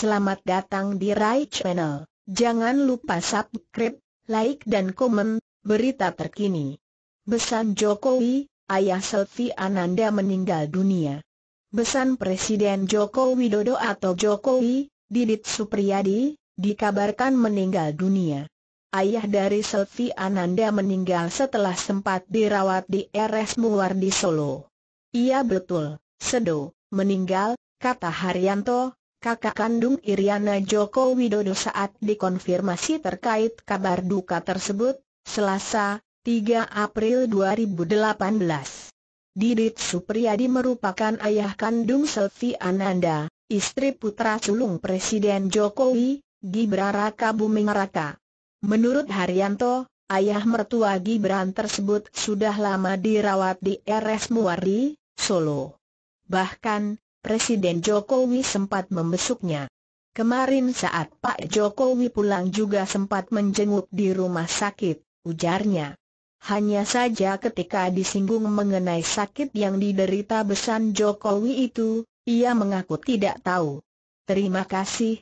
Selamat datang di Rai Channel. Jangan lupa subscribe, like dan komen, berita terkini. Besan Jokowi, ayah Selvi Ananda meninggal dunia. Besan Presiden Joko Widodo atau Jokowi, Didit Supriyadi, dikabarkan meninggal dunia. Ayah dari Selvi Ananda meninggal setelah sempat dirawat di RS Muwardi Solo. Ia betul, Sedo, meninggal, kata Haryanto, kakak kandung Iriana Joko Widodo saat dikonfirmasi terkait kabar duka tersebut, Selasa, 3 April 2018. Didit Supriyadi merupakan ayah kandung Selvi Ananda, istri putra sulung Presiden Jokowi, Gibran Raka Buming Raka. Menurut Haryanto, ayah mertua Gibran tersebut sudah lama dirawat di RS Muari, Solo. Bahkan, Presiden Jokowi sempat membesuknya. Kemarin saat Pak Jokowi pulang juga sempat menjenguk di rumah sakit, ujarnya. Hanya saja ketika disinggung mengenai sakit yang diderita besan Jokowi itu, ia mengaku tidak tahu. Terima kasih,